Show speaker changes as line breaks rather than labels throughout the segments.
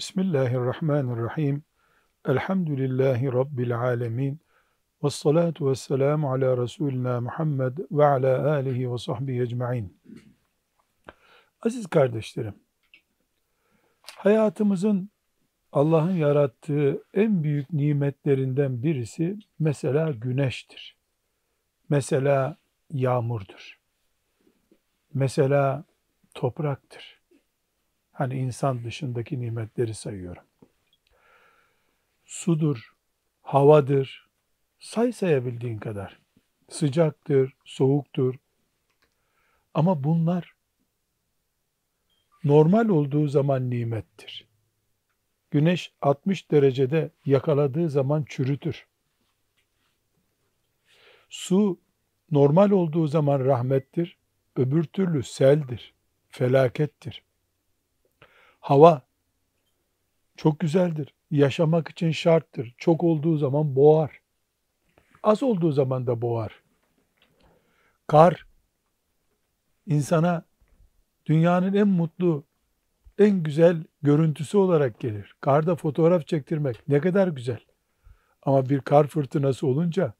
Bismillahirrahmanirrahim. Elhamdülillahi Rabbil alemin. Ve salatu ve selamu ala Resulina Muhammed ve ala alihi ve sahbihi ecma'in. Aziz kardeşlerim, hayatımızın Allah'ın yarattığı en büyük nimetlerinden birisi mesela güneştir. Mesela yağmurdur. Mesela topraktır Hani insan dışındaki nimetleri sayıyorum. Sudur, havadır, say sayabildiğin kadar. Sıcaktır, soğuktur. Ama bunlar normal olduğu zaman nimettir. Güneş 60 derecede yakaladığı zaman çürütür. Su normal olduğu zaman rahmettir, öbür türlü seldir, felakettir. Hava çok güzeldir. Yaşamak için şarttır. Çok olduğu zaman boğar. Az olduğu zaman da boğar. Kar insana dünyanın en mutlu, en güzel görüntüsü olarak gelir. Karda fotoğraf çektirmek ne kadar güzel. Ama bir kar fırtınası olunca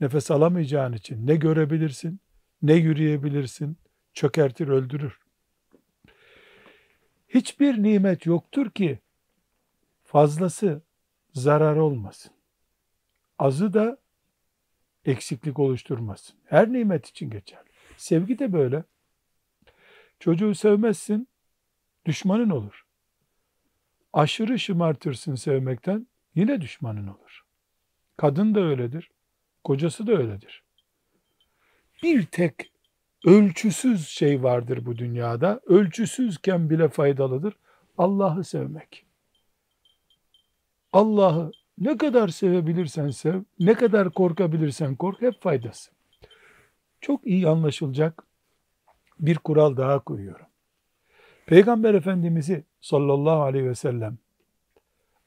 nefes alamayacağın için ne görebilirsin, ne yürüyebilirsin, çökertir, öldürür hiçbir nimet yoktur ki fazlası zarar olmasın. Azı da eksiklik oluşturmasın. Her nimet için geçerli. Sevgi de böyle. Çocuğu sevmezsin, düşmanın olur. Aşırı şımartırsın sevmekten, yine düşmanın olur. Kadın da öyledir, kocası da öyledir. Bir tek ölçüsüz şey vardır bu dünyada. Ölçüsüzken bile faydalıdır. Allah'ı sevmek. Allah'ı ne kadar sevebilirsen sev, ne kadar korkabilirsen kork hep faydası. Çok iyi anlaşılacak bir kural daha koyuyorum. Peygamber Efendimiz'i sallallahu aleyhi ve sellem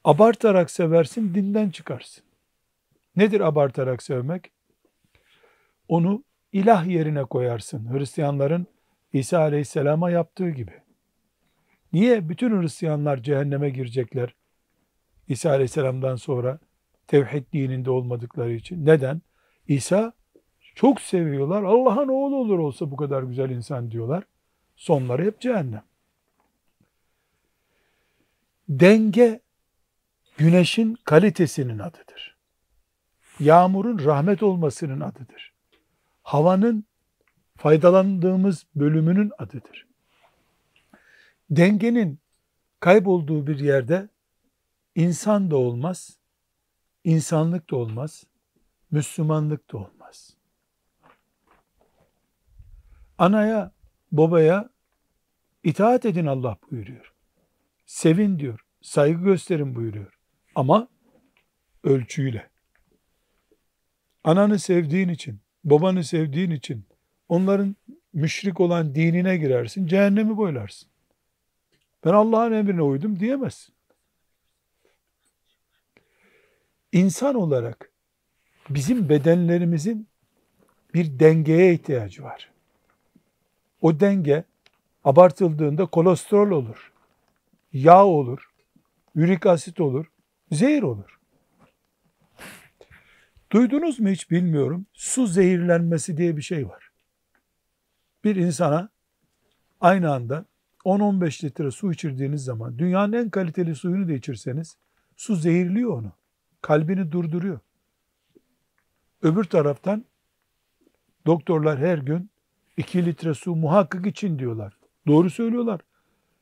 abartarak seversin dinden çıkarsın. Nedir abartarak sevmek? Onu ilah yerine koyarsın. Hristiyanların İsa aleyhisselama yaptığı gibi. Niye bütün Hristiyanlar cehenneme girecekler? İsa aleyhisselamdan sonra tevhid dininde olmadıkları için. Neden? İsa çok seviyorlar. Allah'ın oğlu olur olsa bu kadar güzel insan diyorlar. Sonları hep cehennem. Denge güneşin kalitesinin adıdır. Yağmurun rahmet olmasının adıdır havanın faydalandığımız bölümünün adıdır. Dengenin kaybolduğu bir yerde insan da olmaz, insanlık da olmaz, Müslümanlık da olmaz. Anaya, babaya itaat edin Allah buyuruyor. Sevin diyor, saygı gösterin buyuruyor. Ama ölçüyle. Ananı sevdiğin için, babanı sevdiğin için onların müşrik olan dinine girersin, cehennemi boylarsın. Ben Allah'ın emrine uydum diyemezsin. İnsan olarak bizim bedenlerimizin bir dengeye ihtiyacı var. O denge abartıldığında kolesterol olur, yağ olur, ürik asit olur, zehir olur. Duydunuz mu hiç bilmiyorum. Su zehirlenmesi diye bir şey var. Bir insana aynı anda 10-15 litre su içirdiğiniz zaman dünyanın en kaliteli suyunu da içirseniz su zehirliyor onu. Kalbini durduruyor. Öbür taraftan doktorlar her gün 2 litre su muhakkak için diyorlar. Doğru söylüyorlar.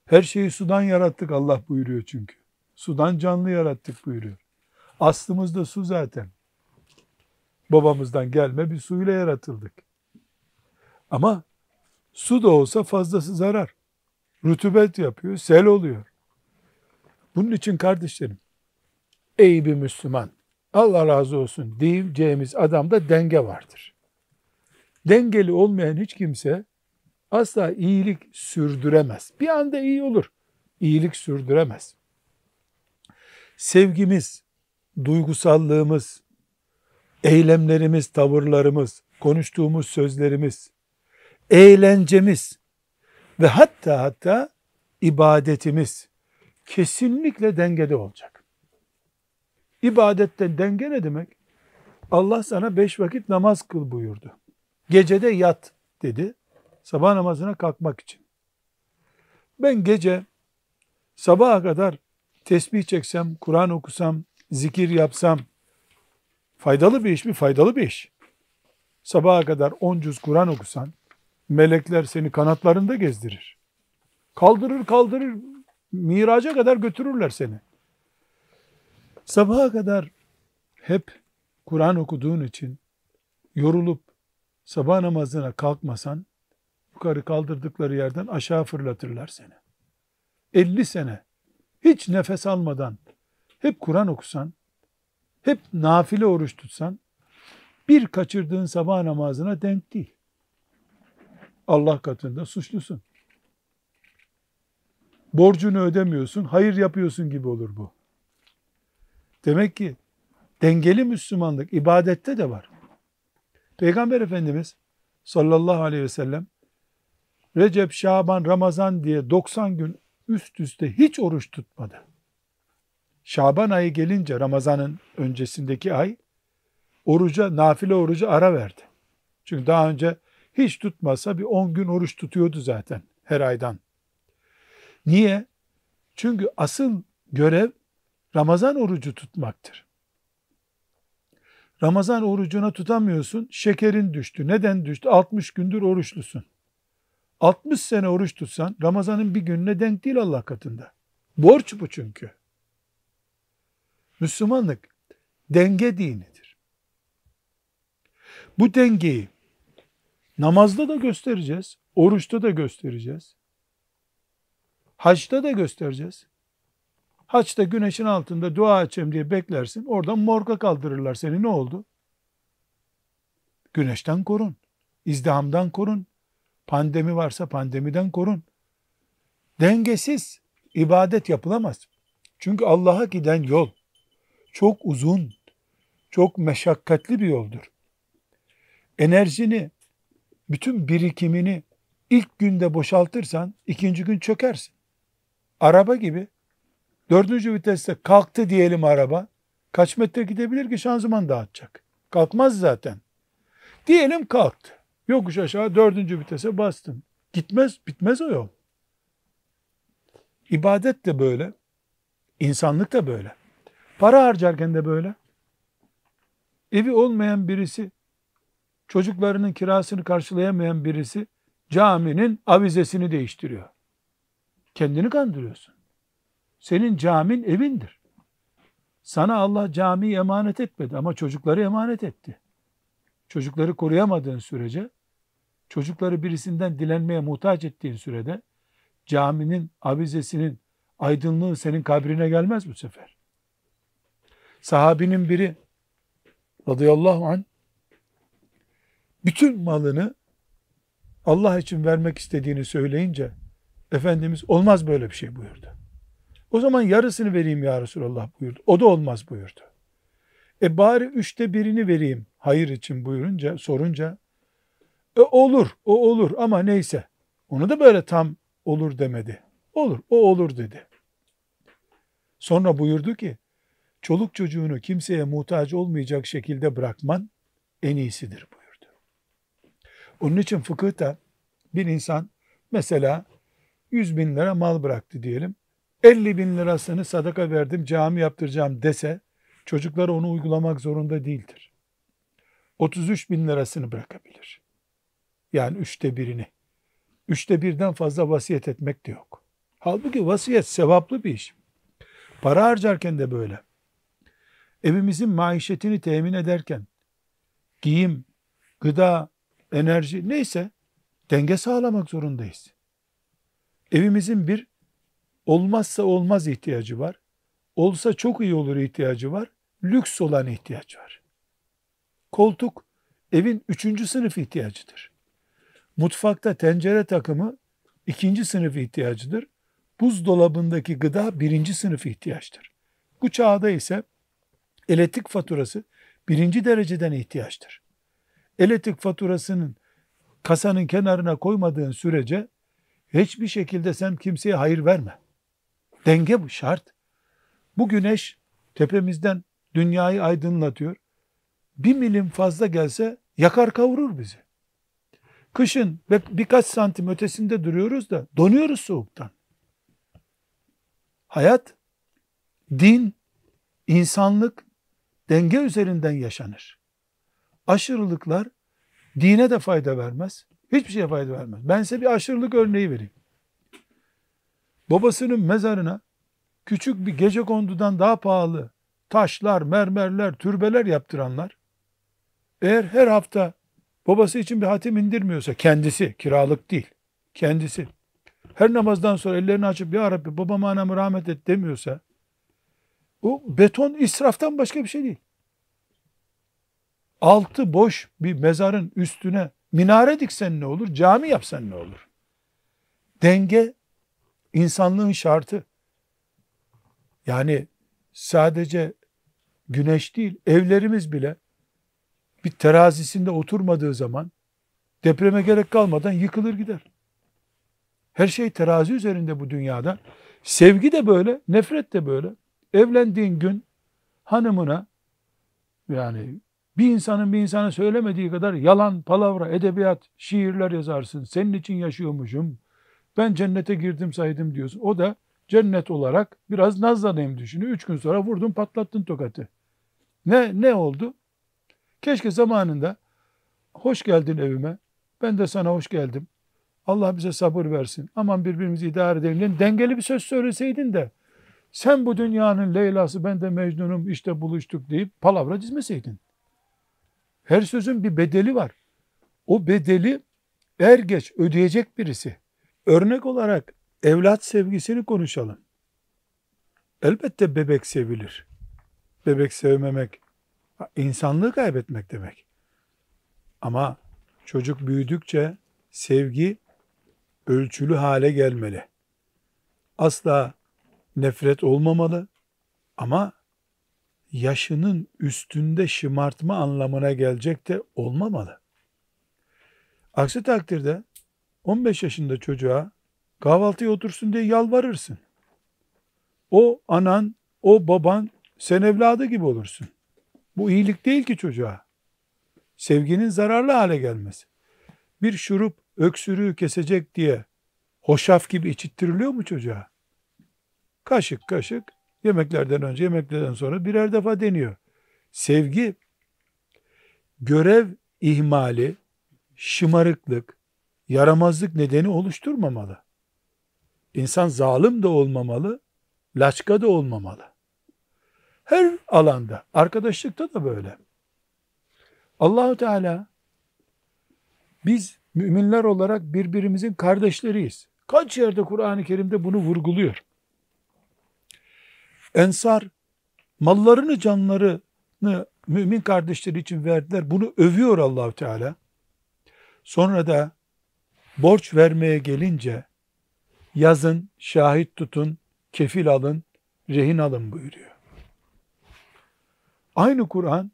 Her şeyi sudan yarattık Allah buyuruyor çünkü. Sudan canlı yarattık buyuruyor. Aslımızda su zaten babamızdan gelme bir suyla yaratıldık. Ama su da olsa fazlası zarar. Rutubet yapıyor, sel oluyor. Bunun için kardeşlerim, ey bir Müslüman, Allah razı olsun diyeceğimiz adamda denge vardır. Dengeli olmayan hiç kimse asla iyilik sürdüremez. Bir anda iyi olur, iyilik sürdüremez. Sevgimiz, duygusallığımız, eylemlerimiz, tavırlarımız, konuştuğumuz sözlerimiz, eğlencemiz ve hatta hatta ibadetimiz kesinlikle dengede olacak. İbadetten denge ne demek? Allah sana beş vakit namaz kıl buyurdu. Gecede yat dedi. Sabah namazına kalkmak için. Ben gece sabaha kadar tesbih çeksem, Kur'an okusam, zikir yapsam, Faydalı bir iş mi? Faydalı bir iş. Sabaha kadar 10 cüz Kur'an okusan melekler seni kanatlarında gezdirir. Kaldırır kaldırır miraca kadar götürürler seni. Sabaha kadar hep Kur'an okuduğun için yorulup sabah namazına kalkmasan yukarı kaldırdıkları yerden aşağı fırlatırlar seni. 50 sene hiç nefes almadan hep Kur'an okusan hep nafile oruç tutsan bir kaçırdığın sabah namazına denk değil. Allah katında suçlusun. Borcunu ödemiyorsun, hayır yapıyorsun gibi olur bu. Demek ki dengeli Müslümanlık ibadette de var. Peygamber Efendimiz sallallahu aleyhi ve sellem Recep, Şaban, Ramazan diye 90 gün üst üste hiç oruç tutmadı. Şaban ayı gelince Ramazan'ın öncesindeki ay oruca, nafile oruca ara verdi. Çünkü daha önce hiç tutmasa bir 10 gün oruç tutuyordu zaten her aydan. Niye? Çünkü asıl görev Ramazan orucu tutmaktır. Ramazan orucuna tutamıyorsun, şekerin düştü. Neden düştü? 60 gündür oruçlusun. 60 sene oruç tutsan Ramazan'ın bir gününe denk değil Allah katında. Borç bu çünkü. Müslümanlık denge dinidir. Bu dengeyi namazda da göstereceğiz, oruçta da göstereceğiz, haçta da göstereceğiz. Haçta güneşin altında dua edeceğim diye beklersin, oradan morga kaldırırlar seni ne oldu? Güneşten korun, izdihamdan korun, pandemi varsa pandemiden korun. Dengesiz ibadet yapılamaz. Çünkü Allah'a giden yol, çok uzun, çok meşakkatli bir yoldur. Enerjini, bütün birikimini ilk günde boşaltırsan ikinci gün çökersin. Araba gibi dördüncü viteste kalktı diyelim araba. Kaç metre gidebilir ki şanzıman dağıtacak. Kalkmaz zaten. Diyelim kalktı. Yokuş aşağı dördüncü vitese bastın. Gitmez, bitmez o yol. İbadet de böyle. İnsanlık da böyle. Para harcarken de böyle. Evi olmayan birisi, çocuklarının kirasını karşılayamayan birisi caminin avizesini değiştiriyor. Kendini kandırıyorsun. Senin camin evindir. Sana Allah camiyi emanet etmedi ama çocukları emanet etti. Çocukları koruyamadığın sürece, çocukları birisinden dilenmeye muhtaç ettiğin sürede caminin avizesinin aydınlığı senin kabrine gelmez bu sefer. Sahabinin biri radıyallahu an bütün malını Allah için vermek istediğini söyleyince Efendimiz olmaz böyle bir şey buyurdu. O zaman yarısını vereyim ya Resulallah buyurdu. O da olmaz buyurdu. E bari üçte birini vereyim hayır için buyurunca, sorunca e olur, o olur ama neyse. Onu da böyle tam olur demedi. Olur, o olur dedi. Sonra buyurdu ki çoluk çocuğunu kimseye muhtaç olmayacak şekilde bırakman en iyisidir buyurdu. Onun için fıkıhta bir insan mesela 100 bin lira mal bıraktı diyelim. 50 bin lirasını sadaka verdim cami yaptıracağım dese çocuklar onu uygulamak zorunda değildir. 33 bin lirasını bırakabilir. Yani üçte birini. Üçte birden fazla vasiyet etmek de yok. Halbuki vasiyet sevaplı bir iş. Para harcarken de böyle evimizin maişetini temin ederken giyim, gıda, enerji neyse denge sağlamak zorundayız. Evimizin bir olmazsa olmaz ihtiyacı var. Olsa çok iyi olur ihtiyacı var. Lüks olan ihtiyacı var. Koltuk evin üçüncü sınıf ihtiyacıdır. Mutfakta tencere takımı ikinci sınıf ihtiyacıdır. Buzdolabındaki gıda birinci sınıf ihtiyaçtır. Bu çağda ise elektrik faturası birinci dereceden ihtiyaçtır. Elektrik faturasının kasanın kenarına koymadığın sürece hiçbir şekilde sen kimseye hayır verme. Denge bu şart. Bu güneş tepemizden dünyayı aydınlatıyor. Bir milim fazla gelse yakar kavurur bizi. Kışın birkaç santim ötesinde duruyoruz da donuyoruz soğuktan. Hayat, din, insanlık denge üzerinden yaşanır. Aşırılıklar dine de fayda vermez. Hiçbir şeye fayda vermez. Ben size bir aşırılık örneği vereyim. Babasının mezarına küçük bir gece kondudan daha pahalı taşlar, mermerler, türbeler yaptıranlar eğer her hafta babası için bir hatim indirmiyorsa kendisi, kiralık değil, kendisi her namazdan sonra ellerini açıp ya Rabbi babam anamı rahmet et demiyorsa bu beton israftan başka bir şey değil. Altı boş bir mezarın üstüne minare diksen ne olur? Cami yapsan ne olur? Denge insanlığın şartı. Yani sadece güneş değil evlerimiz bile bir terazisinde oturmadığı zaman depreme gerek kalmadan yıkılır gider. Her şey terazi üzerinde bu dünyada. Sevgi de böyle, nefret de böyle. Evlendiğin gün hanımına yani bir insanın bir insana söylemediği kadar yalan, palavra, edebiyat, şiirler yazarsın. Senin için yaşıyormuşum. Ben cennete girdim saydım diyorsun. O da cennet olarak biraz nazlanayım düşünüyor. Üç gün sonra vurdun patlattın tokatı. Ne, ne oldu? Keşke zamanında hoş geldin evime. Ben de sana hoş geldim. Allah bize sabır versin. Aman birbirimizi idare edelim. Dengeli bir söz söyleseydin de sen bu dünyanın Leyla'sı ben de Mecnun'um işte buluştuk deyip palavra dizmeseydin. Her sözün bir bedeli var. O bedeli er geç ödeyecek birisi. Örnek olarak evlat sevgisini konuşalım. Elbette bebek sevilir. Bebek sevmemek insanlığı kaybetmek demek. Ama çocuk büyüdükçe sevgi ölçülü hale gelmeli. Asla nefret olmamalı ama yaşının üstünde şımartma anlamına gelecek de olmamalı. Aksi takdirde 15 yaşında çocuğa kahvaltıya otursun diye yalvarırsın. O anan, o baban sen evladı gibi olursun. Bu iyilik değil ki çocuğa. Sevginin zararlı hale gelmesi. Bir şurup öksürüğü kesecek diye hoşaf gibi içittiriliyor mu çocuğa? Kaşık kaşık yemeklerden önce yemeklerden sonra birer defa deniyor. Sevgi, görev ihmali, şımarıklık, yaramazlık nedeni oluşturmamalı. İnsan zalim de olmamalı, laçka da olmamalı. Her alanda, arkadaşlıkta da böyle. Allahu Teala biz müminler olarak birbirimizin kardeşleriyiz. Kaç yerde Kur'an-ı Kerim'de bunu vurguluyor. Ensar mallarını canlarını mümin kardeşleri için verdiler. Bunu övüyor Allah Teala. Sonra da borç vermeye gelince yazın, şahit tutun, kefil alın, rehin alın buyuruyor. Aynı Kur'an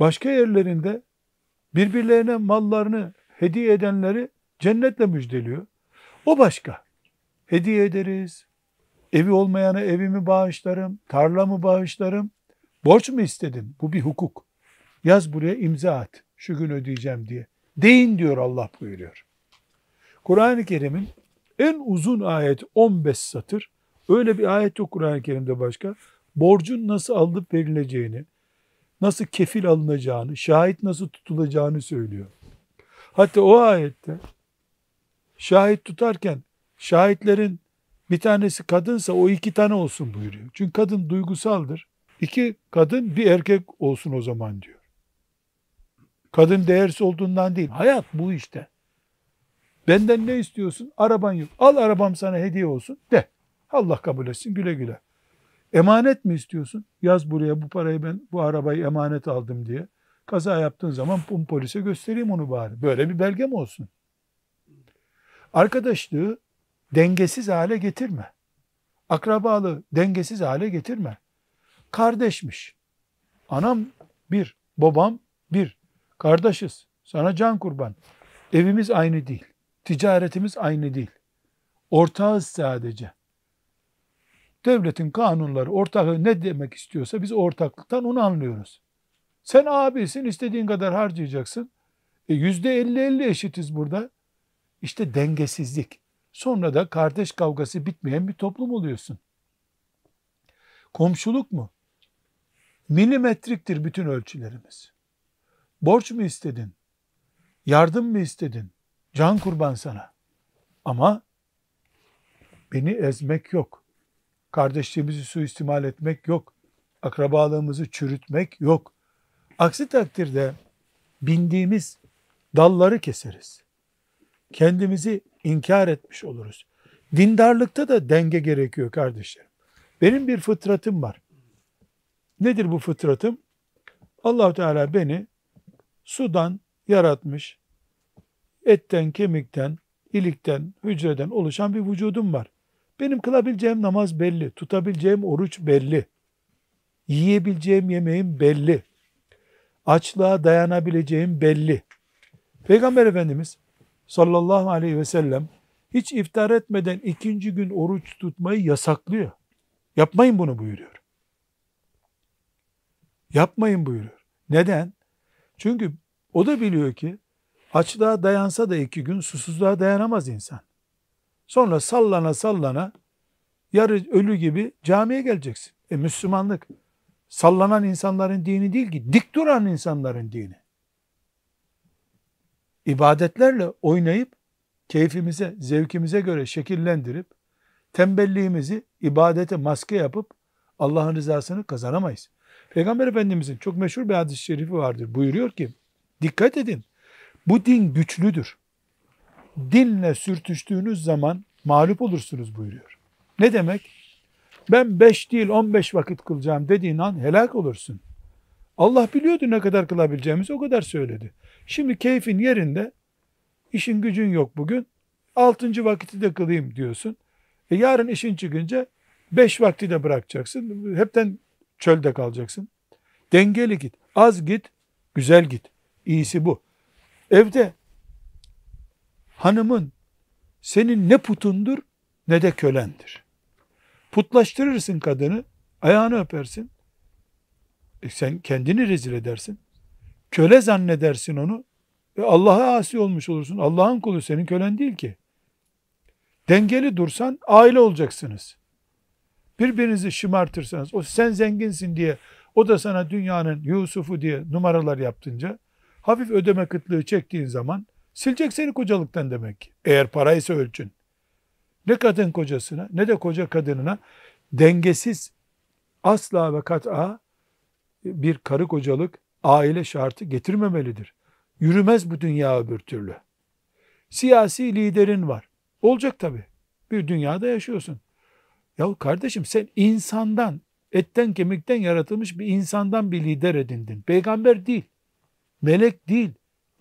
başka yerlerinde birbirlerine mallarını hediye edenleri cennetle müjdeliyor. O başka. Hediye ederiz, Evi olmayana evimi bağışlarım, tarlamı bağışlarım. Borç mu istedim? Bu bir hukuk. Yaz buraya imza at. Şu gün ödeyeceğim diye. Deyin diyor Allah buyuruyor. Kur'an-ı Kerim'in en uzun ayet 15 satır. Öyle bir ayet yok Kur'an-ı Kerim'de başka. Borcun nasıl alınıp verileceğini, nasıl kefil alınacağını, şahit nasıl tutulacağını söylüyor. Hatta o ayette şahit tutarken şahitlerin bir tanesi kadınsa o iki tane olsun buyuruyor. Çünkü kadın duygusaldır. İki kadın bir erkek olsun o zaman diyor. Kadın değersiz olduğundan değil. Hayat bu işte. Benden ne istiyorsun? Araban yok. Al arabam sana hediye olsun de. Allah kabul etsin güle güle. Emanet mi istiyorsun? Yaz buraya bu parayı ben bu arabayı emanet aldım diye. Kaza yaptığın zaman bunu polise göstereyim onu bari. Böyle bir belgem olsun. Arkadaşlığı dengesiz hale getirme. akrabalı dengesiz hale getirme. Kardeşmiş. Anam bir, babam bir. Kardeşiz. Sana can kurban. Evimiz aynı değil. Ticaretimiz aynı değil. Ortağız sadece. Devletin kanunları ortağı ne demek istiyorsa biz ortaklıktan onu anlıyoruz. Sen abisin istediğin kadar harcayacaksın. E, yüzde elli elli eşitiz burada. İşte dengesizlik. Sonra da kardeş kavgası bitmeyen bir toplum oluyorsun. Komşuluk mu? Milimetriktir bütün ölçülerimiz. Borç mu istedin? Yardım mı istedin? Can kurban sana. Ama beni ezmek yok. Kardeşliğimizi suistimal etmek yok. Akrabalığımızı çürütmek yok. Aksi takdirde bindiğimiz dalları keseriz. Kendimizi inkar etmiş oluruz. Dindarlıkta da denge gerekiyor kardeşlerim. Benim bir fıtratım var. Nedir bu fıtratım? allah Teala beni sudan yaratmış, etten, kemikten, ilikten, hücreden oluşan bir vücudum var. Benim kılabileceğim namaz belli, tutabileceğim oruç belli, yiyebileceğim yemeğim belli, açlığa dayanabileceğim belli. Peygamber Efendimiz sallallahu aleyhi ve sellem hiç iftar etmeden ikinci gün oruç tutmayı yasaklıyor. Yapmayın bunu buyuruyor. Yapmayın buyuruyor. Neden? Çünkü o da biliyor ki açlığa dayansa da iki gün susuzluğa dayanamaz insan. Sonra sallana sallana yarı ölü gibi camiye geleceksin. E Müslümanlık sallanan insanların dini değil ki dik duran insanların dini ibadetlerle oynayıp keyfimize, zevkimize göre şekillendirip tembelliğimizi ibadete maske yapıp Allah'ın rızasını kazanamayız. Peygamber Efendimizin çok meşhur bir hadis-i şerifi vardır. Buyuruyor ki dikkat edin bu din güçlüdür. Dinle sürtüştüğünüz zaman mağlup olursunuz buyuruyor. Ne demek? Ben 5 değil 15 vakit kılacağım dediğin an helak olursun. Allah biliyordu ne kadar kılabileceğimizi o kadar söyledi. Şimdi keyfin yerinde işin gücün yok bugün. Altıncı vakiti de kılayım diyorsun. E yarın işin çıkınca beş vakti de bırakacaksın. Hepten çölde kalacaksın. Dengeli git. Az git, güzel git. İyisi bu. Evde hanımın senin ne putundur ne de kölendir. Putlaştırırsın kadını, ayağını öpersin. E, sen kendini rezil edersin. Köle zannedersin onu ve Allah'a asi olmuş olursun. Allah'ın kulu senin kölen değil ki. Dengeli dursan aile olacaksınız. Birbirinizi şımartırsanız, o sen zenginsin diye, o da sana dünyanın Yusuf'u diye numaralar yaptınca, hafif ödeme kıtlığı çektiğin zaman silecek seni kocalıktan demek ki. Eğer paraysa ölçün. Ne kadın kocasına ne de koca kadınına dengesiz asla ve kat'a bir karı kocalık aile şartı getirmemelidir. Yürümez bu dünya öbür türlü. Siyasi liderin var. Olacak tabi. Bir dünyada yaşıyorsun. Ya kardeşim sen insandan, etten kemikten yaratılmış bir insandan bir lider edindin. Peygamber değil, melek değil,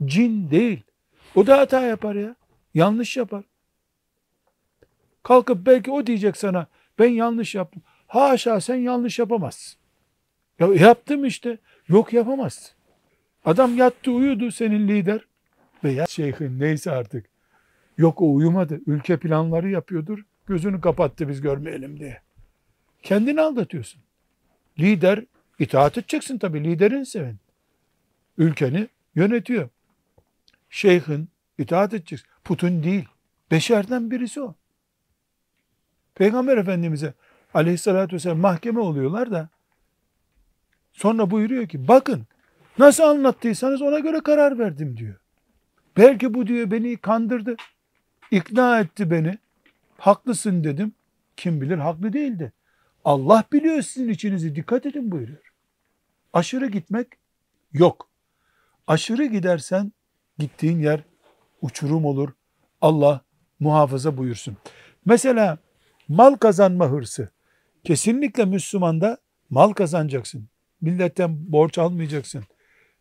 cin değil. O da hata yapar ya. Yanlış yapar. Kalkıp belki o diyecek sana ben yanlış yaptım. Haşa sen yanlış yapamazsın. Ya yaptım işte. Yok yapamazsın. Adam yattı uyudu senin lider veya şeyhin neyse artık. Yok o uyumadı. Ülke planları yapıyordur. Gözünü kapattı biz görmeyelim diye. Kendini aldatıyorsun. Lider itaat edeceksin tabii. Liderin senin. Ülkeni yönetiyor. Şeyhin itaat edeceksin. Putun değil. Beşerden birisi o. Peygamber Efendimiz'e aleyhissalatü vesselam mahkeme oluyorlar da Sonra buyuruyor ki bakın nasıl anlattıysanız ona göre karar verdim diyor. Belki bu diyor beni kandırdı. ikna etti beni. Haklısın dedim. Kim bilir haklı değildi. Allah biliyor sizin içinizi dikkat edin buyuruyor. Aşırı gitmek yok. Aşırı gidersen gittiğin yer uçurum olur. Allah muhafaza buyursun. Mesela mal kazanma hırsı. Kesinlikle Müslüman da mal kazanacaksın. Milletten borç almayacaksın.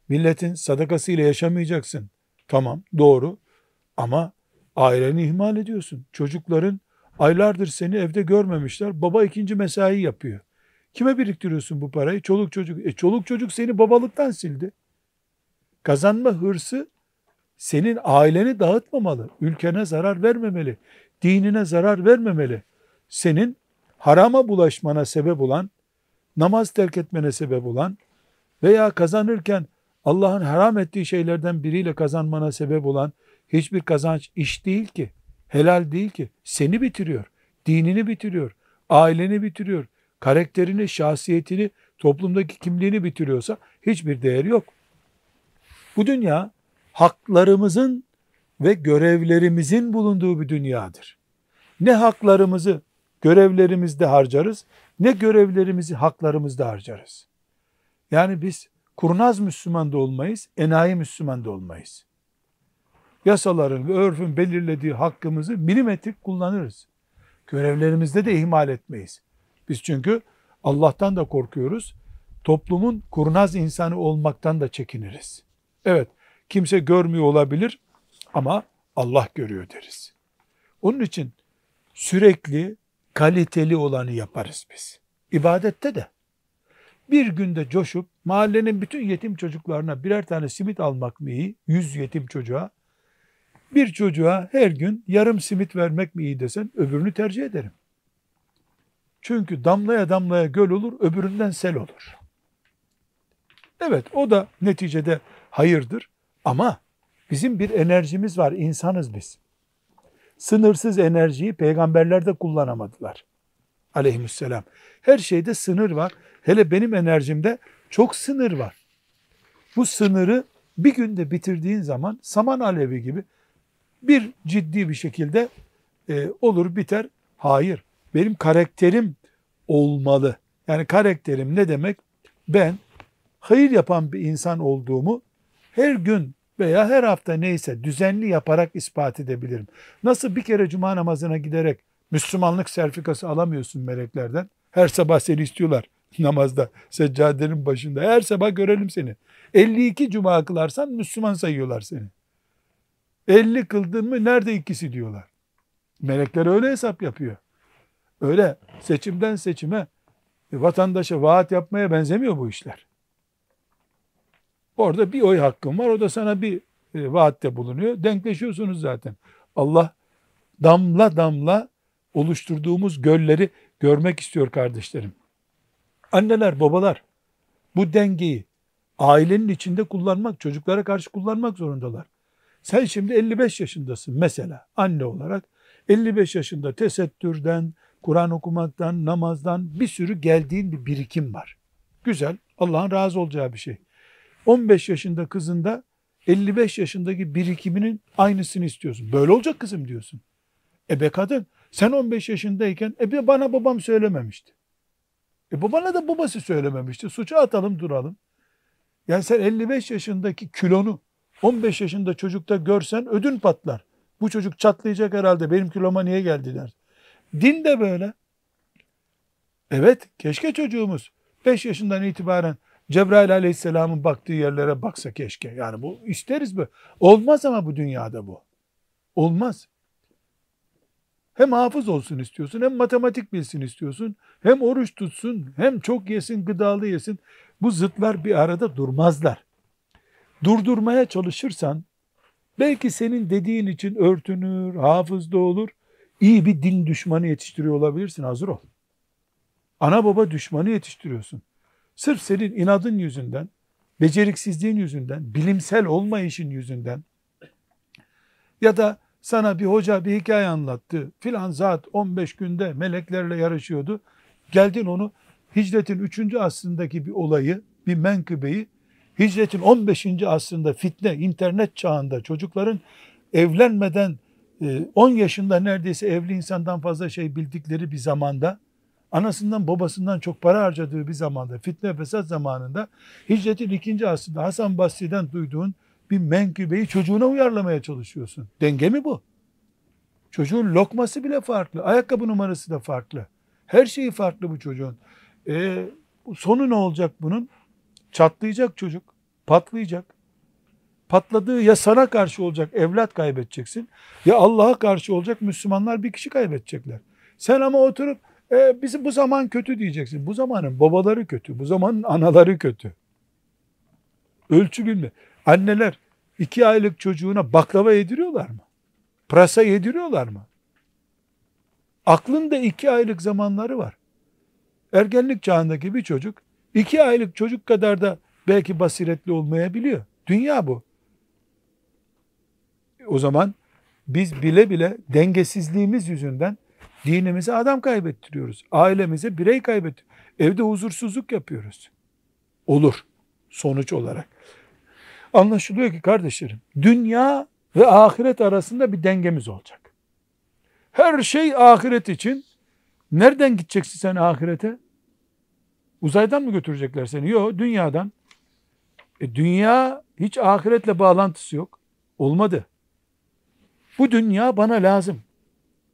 Milletin sadakasıyla yaşamayacaksın. Tamam doğru ama aileni ihmal ediyorsun. Çocukların aylardır seni evde görmemişler. Baba ikinci mesai yapıyor. Kime biriktiriyorsun bu parayı? Çoluk çocuk. E çoluk çocuk seni babalıktan sildi. Kazanma hırsı senin aileni dağıtmamalı. Ülkene zarar vermemeli. Dinine zarar vermemeli. Senin harama bulaşmana sebep olan namaz terk etmene sebep olan veya kazanırken Allah'ın haram ettiği şeylerden biriyle kazanmana sebep olan hiçbir kazanç iş değil ki, helal değil ki. Seni bitiriyor, dinini bitiriyor, aileni bitiriyor, karakterini, şahsiyetini, toplumdaki kimliğini bitiriyorsa hiçbir değeri yok. Bu dünya haklarımızın ve görevlerimizin bulunduğu bir dünyadır. Ne haklarımızı görevlerimizde harcarız ne görevlerimizi haklarımızda harcarız. Yani biz kurnaz Müslüman da olmayız, enayi Müslüman da olmayız. Yasaların ve örfün belirlediği hakkımızı milimetrik kullanırız. Görevlerimizde de ihmal etmeyiz. Biz çünkü Allah'tan da korkuyoruz. Toplumun kurnaz insanı olmaktan da çekiniriz. Evet, kimse görmüyor olabilir ama Allah görüyor deriz. Onun için sürekli kaliteli olanı yaparız biz. İbadette de. Bir günde coşup mahallenin bütün yetim çocuklarına birer tane simit almak mı iyi? Yüz yetim çocuğa. Bir çocuğa her gün yarım simit vermek mi iyi desen öbürünü tercih ederim. Çünkü damlaya damlaya göl olur, öbüründen sel olur. Evet o da neticede hayırdır ama bizim bir enerjimiz var, insanız biz. Sınırsız enerjiyi peygamberler de kullanamadılar. Aleyhisselam. Her şeyde sınır var. Hele benim enerjimde çok sınır var. Bu sınırı bir günde bitirdiğin zaman saman alevi gibi bir ciddi bir şekilde e, olur biter. Hayır. Benim karakterim olmalı. Yani karakterim ne demek? Ben hayır yapan bir insan olduğumu her gün veya her hafta neyse düzenli yaparak ispat edebilirim. Nasıl bir kere cuma namazına giderek Müslümanlık sertifikası alamıyorsun meleklerden. Her sabah seni istiyorlar namazda, seccadenin başında. Her sabah görelim seni. 52 cuma kılarsan Müslüman sayıyorlar seni. 50 kıldın mı nerede ikisi diyorlar. Melekler öyle hesap yapıyor. Öyle seçimden seçime e, vatandaşa vaat yapmaya benzemiyor bu işler. Orada bir oy hakkın var. O da sana bir e, vaatte bulunuyor. Denkleşiyorsunuz zaten. Allah damla damla oluşturduğumuz gölleri görmek istiyor kardeşlerim. Anneler, babalar bu dengeyi ailenin içinde kullanmak, çocuklara karşı kullanmak zorundalar. Sen şimdi 55 yaşındasın mesela anne olarak. 55 yaşında tesettürden, Kur'an okumaktan, namazdan bir sürü geldiğin bir birikim var. Güzel, Allah'ın razı olacağı bir şey. 15 yaşında kızında 55 yaşındaki birikiminin aynısını istiyorsun. Böyle olacak kızım diyorsun. Ebe kadın sen 15 yaşındayken ebe bana babam söylememişti. E babana da babası söylememişti. Suça atalım duralım. Yani sen 55 yaşındaki kilonu 15 yaşında çocukta görsen ödün patlar. Bu çocuk çatlayacak herhalde benim kiloma niye geldi der. Din de böyle. Evet keşke çocuğumuz 5 yaşından itibaren Cebrail aleyhisselamın baktığı yerlere baksa keşke. Yani bu isteriz bu. Olmaz ama bu dünyada bu. Olmaz. Hem hafız olsun istiyorsun, hem matematik bilsin istiyorsun, hem oruç tutsun, hem çok yesin, gıdalı yesin. Bu zıtlar bir arada durmazlar. Durdurmaya çalışırsan, belki senin dediğin için örtünür, hafız da olur, iyi bir din düşmanı yetiştiriyor olabilirsin, hazır ol. Ana baba düşmanı yetiştiriyorsun. Sırf senin inadın yüzünden, beceriksizliğin yüzünden, bilimsel olmayışın yüzünden ya da sana bir hoca bir hikaye anlattı. Filan zat 15 günde meleklerle yarışıyordu. Geldin onu hicretin 3. asrındaki bir olayı, bir menkıbeyi hicretin 15. asrında fitne, internet çağında çocukların evlenmeden 10 e, yaşında neredeyse evli insandan fazla şey bildikleri bir zamanda anasından babasından çok para harcadığı bir zamanda, fitne fesat zamanında hicretin ikinci asrında Hasan Basri'den duyduğun bir menkübeyi çocuğuna uyarlamaya çalışıyorsun. Denge mi bu? Çocuğun lokması bile farklı, ayakkabı numarası da farklı. Her şeyi farklı bu çocuğun. E, sonu ne olacak bunun? Çatlayacak çocuk, patlayacak. Patladığı ya sana karşı olacak, evlat kaybedeceksin. Ya Allah'a karşı olacak, Müslümanlar bir kişi kaybedecekler. Sen ama oturup e, bizim bu zaman kötü diyeceksin. Bu zamanın babaları kötü, bu zamanın anaları kötü. Ölçü bilme. Anneler iki aylık çocuğuna baklava yediriyorlar mı? Prasa yediriyorlar mı? Aklında iki aylık zamanları var. Ergenlik çağındaki bir çocuk iki aylık çocuk kadar da belki basiretli olmayabiliyor. Dünya bu. O zaman biz bile bile dengesizliğimiz yüzünden Dinimize adam kaybettiriyoruz. Ailemize birey kaybettiriyoruz. Evde huzursuzluk yapıyoruz. Olur sonuç olarak. Anlaşılıyor ki kardeşlerim dünya ve ahiret arasında bir dengemiz olacak. Her şey ahiret için. Nereden gideceksin sen ahirete? Uzaydan mı götürecekler seni? Yok dünyadan. E, dünya hiç ahiretle bağlantısı yok. Olmadı. Bu dünya bana lazım.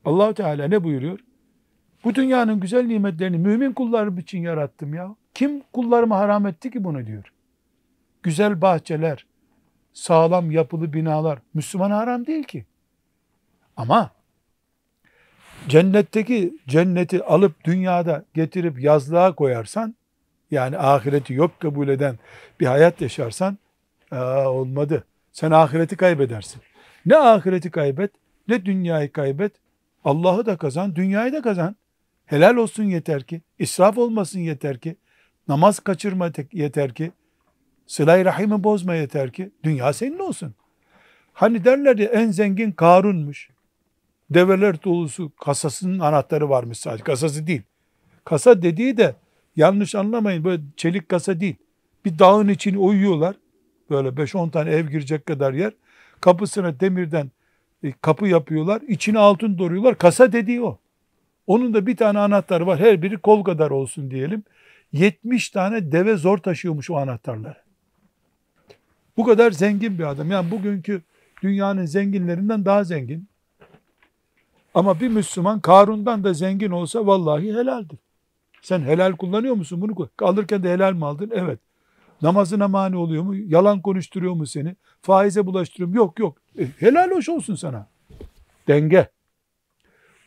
Allahu Teala ne buyuruyor? Bu dünyanın güzel nimetlerini mümin kullarım için yarattım ya. Kim kullarımı haram etti ki bunu diyor. Güzel bahçeler, sağlam yapılı binalar Müslüman haram değil ki. Ama cennetteki cenneti alıp dünyada getirip yazlığa koyarsan yani ahireti yok kabul eden bir hayat yaşarsan aa, olmadı. Sen ahireti kaybedersin. Ne ahireti kaybet ne dünyayı kaybet Allah'ı da kazan, dünyayı da kazan. Helal olsun yeter ki, israf olmasın yeter ki, namaz kaçırma yeter ki, sıla-i rahimi bozma yeter ki, dünya senin olsun. Hani derler ya en zengin Karun'muş. Develer dolusu kasasının anahtarı varmış sadece. Kasası değil. Kasa dediği de yanlış anlamayın böyle çelik kasa değil. Bir dağın içini uyuyorlar. Böyle 5-10 tane ev girecek kadar yer. Kapısına demirden e, kapı yapıyorlar. İçine altın doruyorlar. Kasa dediği o. Onun da bir tane anahtarı var. Her biri kol kadar olsun diyelim. 70 tane deve zor taşıyormuş o anahtarları. Bu kadar zengin bir adam. Yani bugünkü dünyanın zenginlerinden daha zengin. Ama bir Müslüman Karun'dan da zengin olsa vallahi helaldir. Sen helal kullanıyor musun bunu? Alırken de helal mi aldın? Evet. Namazına mani oluyor mu? Yalan konuşturuyor mu seni? Faize bulaştırıyor mu? Yok yok. E, helal hoş olsun sana. Denge.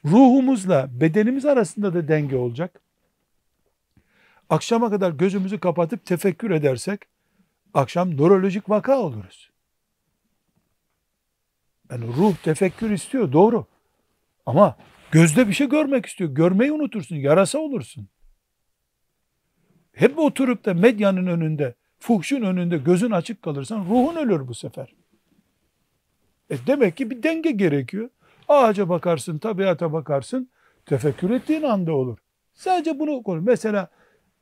Ruhumuzla bedenimiz arasında da denge olacak. Akşama kadar gözümüzü kapatıp tefekkür edersek akşam nörolojik vaka oluruz. Yani ruh tefekkür istiyor doğru. Ama gözde bir şey görmek istiyor. Görmeyi unutursun, yarasa olursun. Hep oturup da medyanın önünde, fuhşun önünde gözün açık kalırsan ruhun ölür bu sefer. E demek ki bir denge gerekiyor. Ağaca bakarsın, tabiata bakarsın. Tefekkür ettiğin anda olur. Sadece bunu konu. Mesela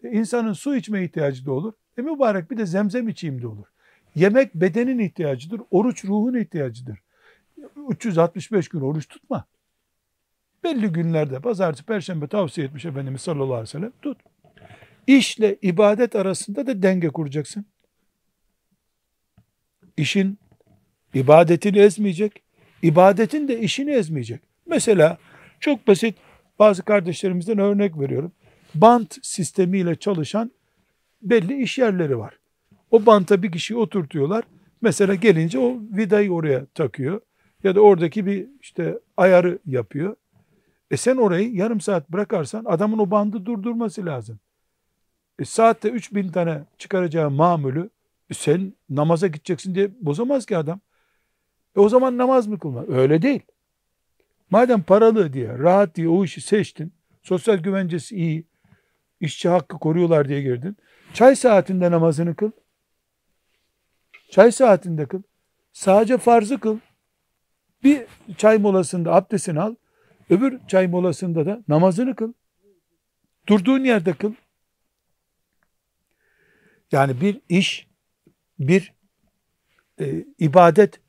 e, insanın su içme ihtiyacı da olur. E mübarek bir de zemzem içeyim de olur. Yemek bedenin ihtiyacıdır. Oruç ruhun ihtiyacıdır. 365 gün oruç tutma. Belli günlerde pazartesi, perşembe tavsiye etmiş Efendimiz sallallahu aleyhi ve sellem tut. İşle ibadet arasında da denge kuracaksın. İşin ibadetini ezmeyecek. ibadetin de işini ezmeyecek. Mesela çok basit bazı kardeşlerimizden örnek veriyorum. Bant sistemiyle çalışan belli iş yerleri var. O banta bir kişi oturtuyorlar. Mesela gelince o vidayı oraya takıyor. Ya da oradaki bir işte ayarı yapıyor. E sen orayı yarım saat bırakarsan adamın o bandı durdurması lazım. E saatte 3000 tane çıkaracağı mamülü e, sen namaza gideceksin diye bozamaz ki adam. E o zaman namaz mı kılmak? Öyle değil. Madem paralı diye, rahat diye o işi seçtin, sosyal güvencesi iyi, işçi hakkı koruyorlar diye girdin. Çay saatinde namazını kıl. Çay saatinde kıl. Sadece farzı kıl. Bir çay molasında abdestini al. Öbür çay molasında da namazını kıl. Durduğun yerde kıl. Yani bir iş, bir e, ibadet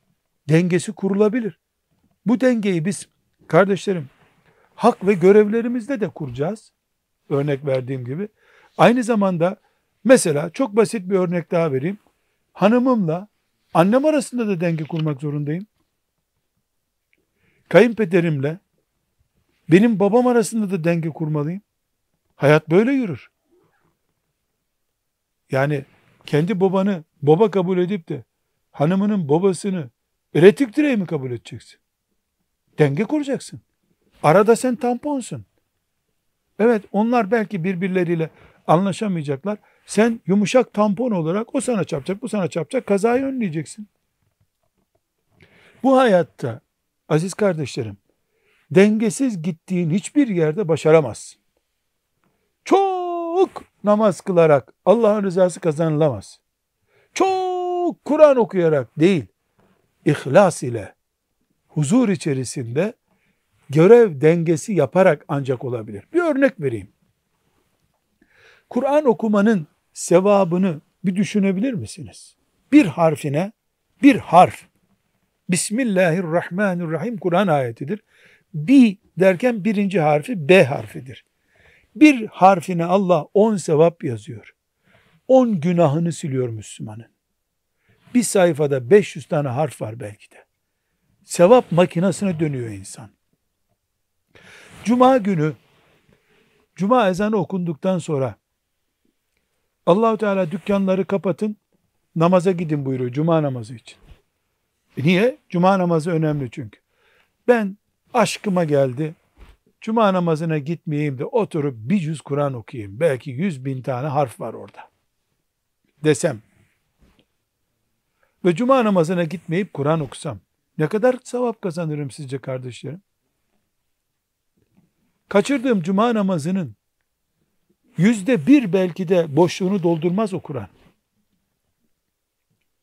dengesi kurulabilir. Bu dengeyi biz kardeşlerim hak ve görevlerimizde de kuracağız. Örnek verdiğim gibi. Aynı zamanda mesela çok basit bir örnek daha vereyim. Hanımımla annem arasında da denge kurmak zorundayım. Kayınpederimle benim babam arasında da denge kurmalıyım. Hayat böyle yürür. Yani kendi babanı baba kabul edip de hanımının babasını Elektrik direği mi kabul edeceksin? Denge kuracaksın. Arada sen tamponsun. Evet onlar belki birbirleriyle anlaşamayacaklar. Sen yumuşak tampon olarak o sana çarpacak, bu sana çarpacak. Kazayı önleyeceksin. Bu hayatta aziz kardeşlerim dengesiz gittiğin hiçbir yerde başaramazsın. Çok namaz kılarak Allah'ın rızası kazanılamaz. Çok Kur'an okuyarak değil ihlas ile huzur içerisinde görev dengesi yaparak ancak olabilir. Bir örnek vereyim. Kur'an okumanın sevabını bir düşünebilir misiniz? Bir harfine bir harf Bismillahirrahmanirrahim Kur'an ayetidir. Bi derken birinci harfi B harfidir. Bir harfine Allah on sevap yazıyor. On günahını siliyor Müslümanın. Bir sayfada 500 tane harf var belki de. Sevap makinesine dönüyor insan. Cuma günü Cuma ezanı okunduktan sonra Allahu Teala dükkanları kapatın, namaza gidin buyuruyor cuma namazı için. E niye? Cuma namazı önemli çünkü. Ben aşkıma geldi. Cuma namazına gitmeyeyim de oturup bir yüz Kur'an okuyayım. Belki yüz bin tane harf var orada. Desem ve cuma namazına gitmeyip Kur'an okusam ne kadar sevap kazanırım sizce kardeşlerim? Kaçırdığım cuma namazının yüzde bir belki de boşluğunu doldurmaz o Kur'an.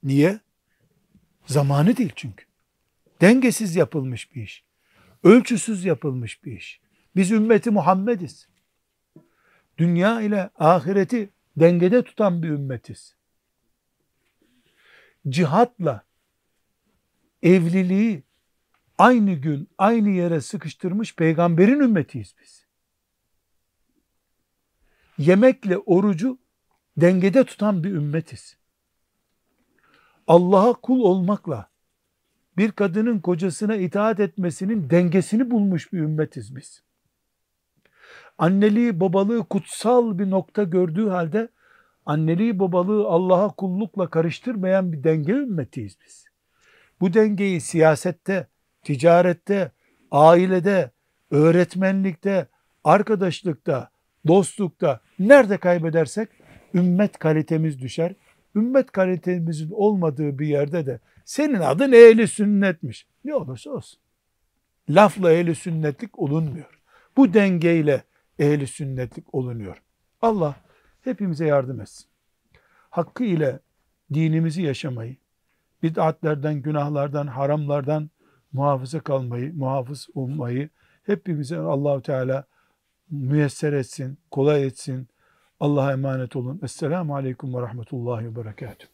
Niye? Zamanı değil çünkü. Dengesiz yapılmış bir iş. Ölçüsüz yapılmış bir iş. Biz ümmeti Muhammediz. Dünya ile ahireti dengede tutan bir ümmetiz cihatla evliliği aynı gün aynı yere sıkıştırmış peygamberin ümmetiyiz biz. Yemekle orucu dengede tutan bir ümmetiz. Allah'a kul olmakla bir kadının kocasına itaat etmesinin dengesini bulmuş bir ümmetiz biz. Anneliği, babalığı kutsal bir nokta gördüğü halde anneliği babalığı Allah'a kullukla karıştırmayan bir denge ümmetiyiz biz. Bu dengeyi siyasette, ticarette, ailede, öğretmenlikte, arkadaşlıkta, dostlukta nerede kaybedersek ümmet kalitemiz düşer. Ümmet kalitemizin olmadığı bir yerde de senin adın ehli sünnetmiş. Ne olursa olsun. Lafla ehli sünnetlik olunmuyor. Bu dengeyle ehli sünnetlik olunuyor. Allah hepimize yardım etsin. Hakkı ile dinimizi yaşamayı, bid'atlerden, günahlardan, haramlardan muhafaza kalmayı, muhafız olmayı hepimize Allahu Teala müyesser etsin, kolay etsin. Allah'a emanet olun. Esselamu Aleyküm ve Rahmetullahi ve Berekatuhu.